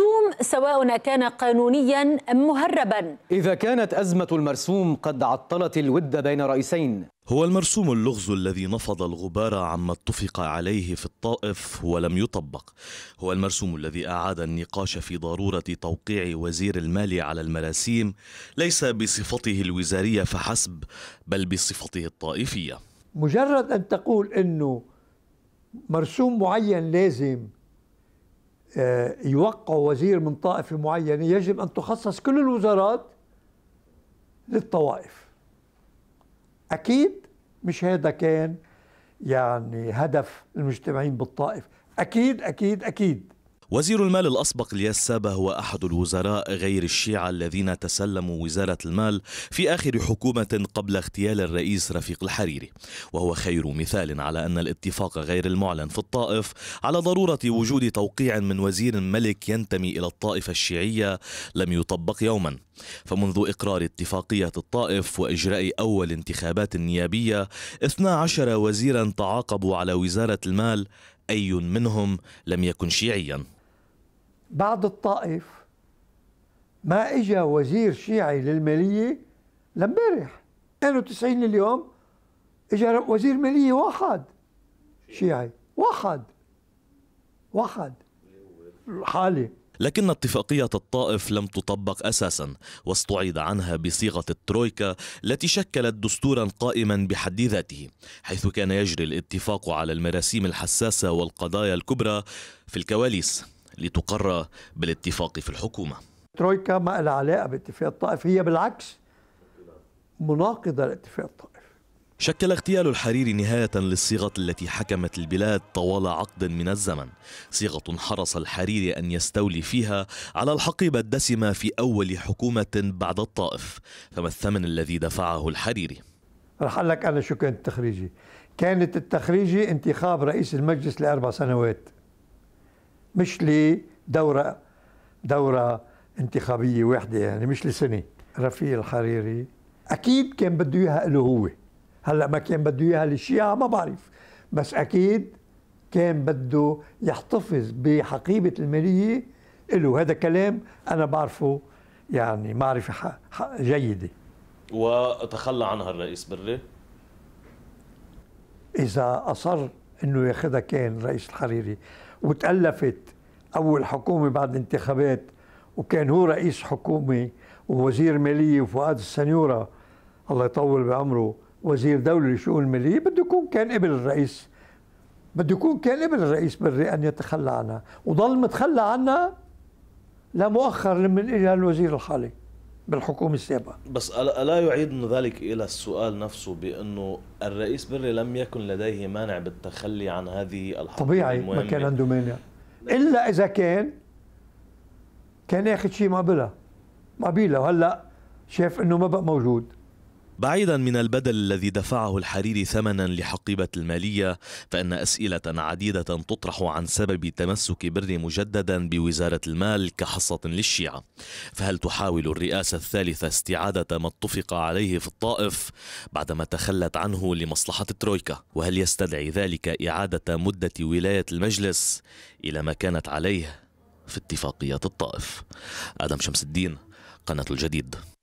المرسوم سواء كان قانونيا أم مهربا إذا كانت أزمة المرسوم قد عطلت الود بين رئيسين هو المرسوم اللغز الذي نفض الغبار عما اتفق عليه في الطائف ولم يطبق هو المرسوم الذي أعاد النقاش في ضرورة توقيع وزير المال على المراسيم ليس بصفته الوزارية فحسب بل بصفته الطائفية مجرد أن تقول أنه مرسوم معين لازم آه، يوقع وزير من طائفة معينة يجب أن تخصص كل الوزارات للطوائف أكيد مش هذا كان يعني هدف المجتمعين بالطائف أكيد أكيد أكيد وزير المال الأسبق الياس سابا هو أحد الوزراء غير الشيعة الذين تسلموا وزارة المال في آخر حكومة قبل اغتيال الرئيس رفيق الحريري وهو خير مثال على أن الاتفاق غير المعلن في الطائف على ضرورة وجود توقيع من وزير ملك ينتمي إلى الطائفة الشيعية لم يطبق يوما فمنذ إقرار اتفاقية الطائف وإجراء أول انتخابات نيابية 12 وزيرا تعاقبوا على وزارة المال أي منهم لم يكن شيعيا بعد الطائف ما اجى وزير شيعي للماليه لمبارح 92 لليوم اجى وزير ماليه واحد شيعي واحد واحد حالي لكن اتفاقية الطائف لم تطبق أساسا واستعيد عنها بصيغة الترويكا التي شكلت دستورا قائما بحد ذاته حيث كان يجري الاتفاق على المراسيم الحساسة والقضايا الكبرى في الكواليس لتقر بالاتفاق في الحكومة ترويكا ما لها علاقة باتفاق الطائف هي بالعكس مناقضة لاتفاق الطائف شكل اغتيال الحريري نهاية للصيغة التي حكمت البلاد طوال عقد من الزمن صيغة حرص الحريري أن يستولي فيها على الحقيبة الدسمة في أول حكومة بعد الطائف فما الثمن الذي دفعه الحريري؟ رح لك أنا شو كانت التخريجي كانت التخريجي انتخاب رئيس المجلس لأربع سنوات مش لدورة دورة انتخابية واحدة يعني مش لسنة رفيق الحريري أكيد كان بده إياها له هو هلا ما كان بده إياها للشيعة ما بعرف بس أكيد كان بده يحتفظ بحقيبة المالية له هذا كلام أنا بعرفه يعني معرفة جيدة وتخلى عنها الرئيس بري إذا أصر أنه ياخذها كان رئيس الحريري وتألفت أول حكومة بعد انتخابات وكان هو رئيس حكومة ووزير مالية وفؤاد السنيورة الله يطول بعمره وزير دولة لشؤون المالية بده يكون كان قبل الرئيس بده يكون كان قبل الرئيس بري أن يتخلى عنها وظل متخلى عنها لمؤخر لما إجى الوزير الحالي بالحكومة السابقة بس ألا يعيد ذلك إلى السؤال نفسه بأنه الرئيس بري لم يكن لديه مانع بالتخلي عن هذه الحكومة طبيعي المهمة. ما كان عنده مانع إلا إذا كان كان ياخذ شيء ما بلا ما بيلا وهلا شاف انه ما بقى موجود بعيدا من البدل الذي دفعه الحريري ثمنا لحقيبة المالية فإن أسئلة عديدة تطرح عن سبب تمسك بري مجددا بوزارة المال كحصة للشيعة فهل تحاول الرئاسة الثالثة استعادة ما اتفق عليه في الطائف بعدما تخلت عنه لمصلحة الترويكا وهل يستدعي ذلك إعادة مدة ولاية المجلس إلى ما كانت عليه في اتفاقية الطائف آدم شمس الدين قناة الجديد